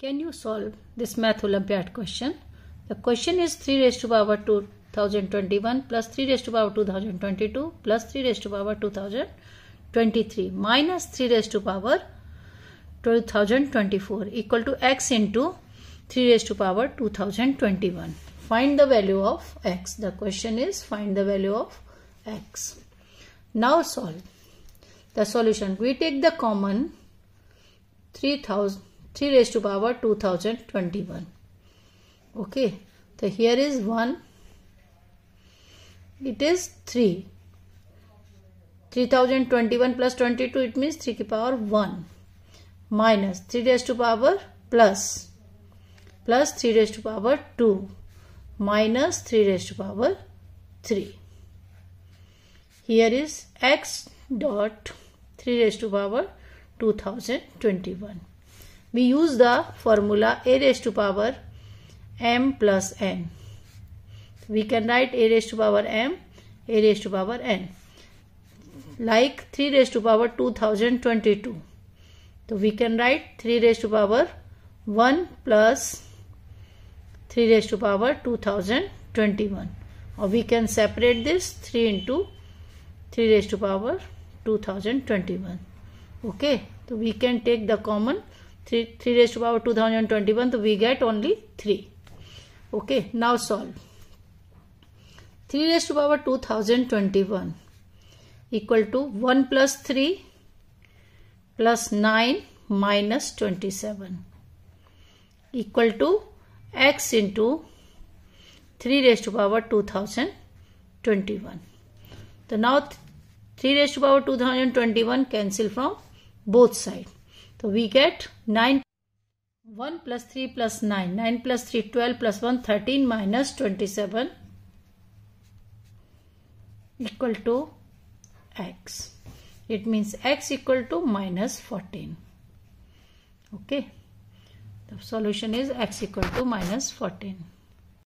Can you solve this math Olympiad question? The question is 3 raised to power 2021 plus 3 raised to power 2022 plus 3 raised to power 2023 minus 3 raised to power 2024 equal to x into 3 raised to power 2021. Find the value of x. The question is find the value of x. Now solve the solution. We take the common 3000 3 raised to power 2021 okay so here is 1 it is 3 3021 plus 22 it means 3 to power 1 minus 3 raised to power plus plus 3 raised to power 2 minus 3 raised to power 3 here is x dot 3 raised to power 2021 we use the formula a raised to power m plus n. We can write a raised to power m, a raised to power n like 3 raised to power 2022. So we can write 3 raised to power 1 plus 3 raised to power 2021 or we can separate this 3 into 3 raised to power 2021. Okay, so we can take the common 3 3 raised to power 2021 so we get only 3 okay now solve 3 raised to power 2021 equal to 1 plus 3 plus 9 minus 27 equal to x into 3 raised to power 2021 so now 3 raised to power 2021 cancel from both sides तो we get nine one plus three plus nine nine plus three twelve plus one thirteen minus twenty seven equal to x it means x equal to minus 14 okay the solution is x equal to minus 14